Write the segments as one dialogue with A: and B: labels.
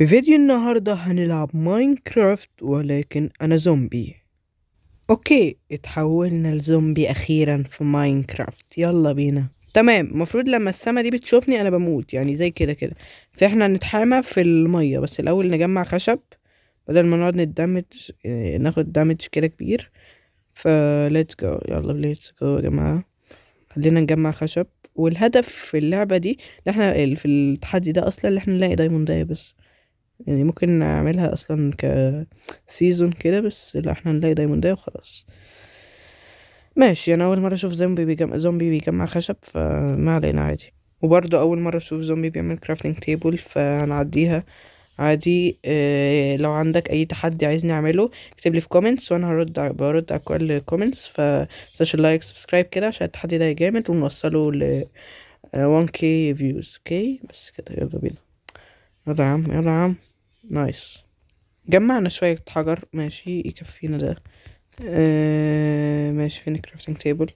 A: في فيديو النهاردة هنلعب ماينكرافت ولكن أنا زومبي أوكي اتحولنا لزومبي أخيرا في ماينكرافت يلا بينا تمام المفروض لما السما دي بتشوفني أنا بموت يعني زي كده كده فإحنا هنتحامى في المية بس الأول نجمع خشب بدل ما نقعد ندمج آه، ناخد دامج كده كبير ف ليتس جو يلا ليتس جو يا جماعة خلينا نجمع خشب والهدف في اللعبة دي اللي احنا في التحدي ده أصلا اللي احنا نلاقي دايموند بس يعني ممكن نعملها اصلا كسيزون كده بس لا احنا نلاقي ده وخلاص ماشي انا اول مره اشوف زومبي بيجمع زومبي بيجمع خشب فما علينا عادي وبرضو اول مره اشوف زومبي بيعمل كرافتنج تيبل فهنعديها عادي إيه لو عندك اي تحدي عايزني اعمله اكتب لي في كومنتس وانا هرد برد على كل كومنتس فمتنساش اللايك سبسكرايب كده عشان التحدي ده جامد ونوصله ل 1k فيوز اوكي بس كده يلا بينا يلا يا عم يلا يا عم نايس جمعنا شوية حجر ماشي يكفينا ده آه ماشي فين الكرافتنج تيبل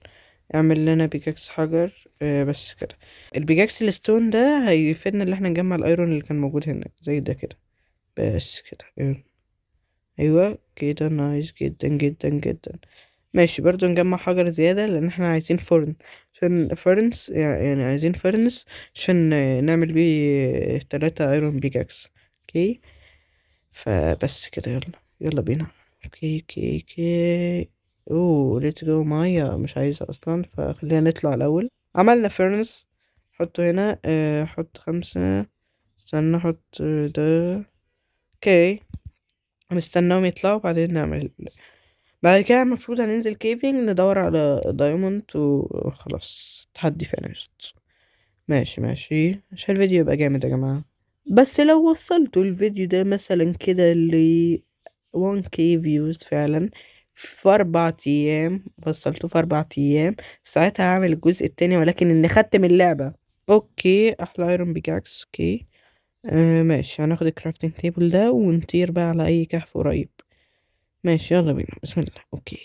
A: اعمل لنا بيكاكس حجر آه بس كده البيكاكس الستون ده هيفيدنا اللي احنا نجمع الايرون اللي كان موجود هناك زي ده كده بس كده ايوه كده نايس جدا جدا جدا ماشي برضو نجمع حجر زيادة لأن احنا عايزين فرن عشان فرنس يعني عايزين فرنس عشان نعمل بيه تلاتة ايرون بيكاكس اوكي فبس كده يلا يلا بينا اوكي اوكي اوكي اوه ليتس جو مايا مش عايزة اصلا فخلينا نطلع الاول عملنا فرنس حطه هنا آه، حط خمسة استنى حط ده اوكي هنستناهم يطلعوا بعدين نعمل بعد كده المفروض هننزل كيفينج ندور على دايموند وخلاص التحدي فينشت ماشي ماشي عشان الفيديو يبقى جامد يا جماعة بس لو وصلتوا الفيديو ده مثلا كده ل 1 كي فيوز فعلا في أربع أيام وصلته في أربع أيام ساعتها هعمل الجزء التاني ولكن إني ختم اللعبة أوكي أحلى أيرون بيكاكس أوكي آه ماشي هناخد الكرافتنج تيبل ده ونطير بقى على أي كهف قريب ماشي يلا بينا بسم الله اوكي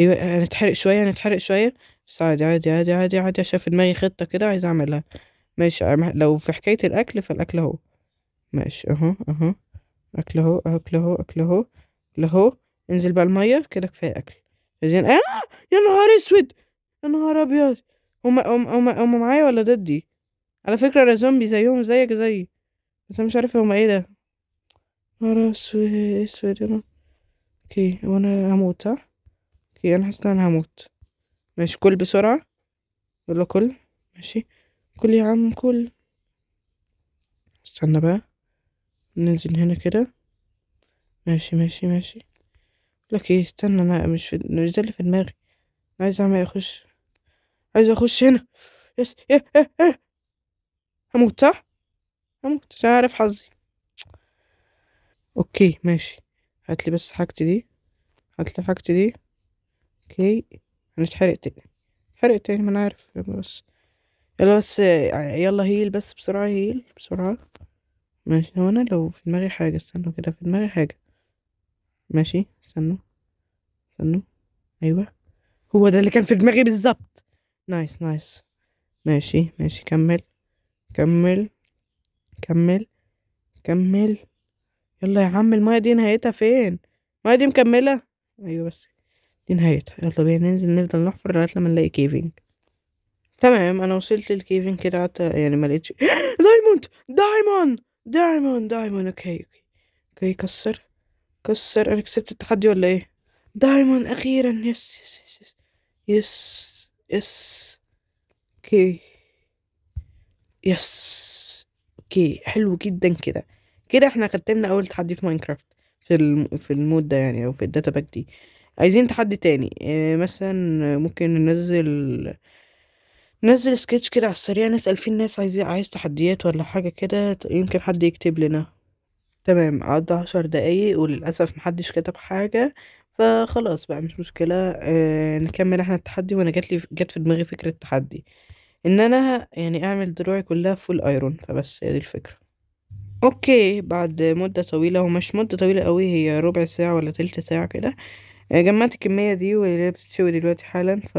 A: ايوه هنتحرق شويه هنتحرق شويه بس عادي عادي عادي عادي عادي عشان في دماغي خطه كده عايز اعملها ماشي لو في حكايه الاكل فالاكل اهو ماشي اهو اهو اكل اهو اكل اهو اكل اهو لهو انزل بقى الميه كده كفايه اكل عايزين اه يا نهار اسود يا نهار ابيض هما هما هما, هم معايا ولا ضدي على فكره انا زومبي زيهم زيك زيي بس انا مش عارفه هما ايه ده نهار اسود اسود يا نهار. اوكي وانا هموت ها اوكي انا حاسه ان انا هموت ماشي كل بسرعة يلا كل ماشي كل يا عم كل استنى بقى ننزل هنا كده ماشي ماشي ماشي لك ايه استنى انا مش في... مش ده اللي في دماغي عايز اعمل إيه؟ اخش عايز اخش هنا يس إيه إيه إيه. هموت صح هموت مش عارف حظي اوكي ماشي هاتلي بس حاجتي دي هاتلي حاجتي دي اوكي انا تاني اتحرقت تاني يعني، ما انا عارف يلا بس يلا بس يلا هيل بس بسرعة هيل بسرعة ماشي هو انا لو في دماغي حاجة استنوا كده في دماغي حاجة ماشي استنوا استنوا ايوه هو ده اللي كان في دماغي بالظبط نايس نايس ماشي ماشي كمل كمل كمل كمل يلا يا عم المايه دي نهايتها فين المايه دي مكمله ايوه بس دي نهايتها يلا بينا ننزل نفضل نحفر لغايه لما نلاقي كيفينج تمام انا وصلت للكيفينج كده قعدت يعني ما لقيتش دايموند دايموند دايموند دايموند اوكي اوكي اوكي كسر كسر انا كسبت التحدي ولا ايه دايموند اخيرا يس يس يس يس يس يس اوكي يس اوكي حلو جدا كده كده احنا ختمنا اول تحدي في ماينكرافت في في المود ده يعني او في الداتا باك دي عايزين تحدي تاني آه، مثلا ممكن ننزل ننزل سكتش كده على السريع نسأل فيه الناس عايز عايز تحديات ولا حاجة كده يمكن حد يكتب لنا تمام عدى عشر دقايق وللأسف محدش كتب حاجة فخلاص بقى مش مشكلة اه نكمل احنا التحدي وانا جاتلي جات في دماغي فكرة تحدي ان انا يعني اعمل دروعي كلها فول ايرون فبس هي دي الفكرة أوكي، بعد مدة طويلة ومش مدة طويلة أوي هي ربع ساعة ولا تلت ساعة كده، آه، جمعت الكمية دي وهي بتتشوي دلوقتي حالًا، ف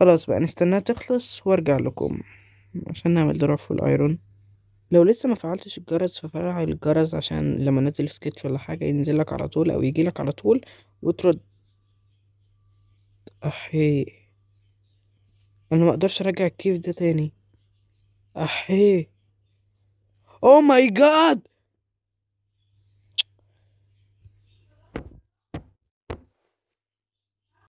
A: خلاص بقى نستناها تخلص وأرجع لكم عشان نعمل ذرة في الأيرون. لو لسه ما فعّلتش الجرس ففعّل الجرس عشان لمّا أنزل سكتش ولا حاجة ينزل لك على طول أو يجيلك لك على طول وترد. احي أنا ما أقدرش أرجّع الكيف ده تاني، احي Oh my god!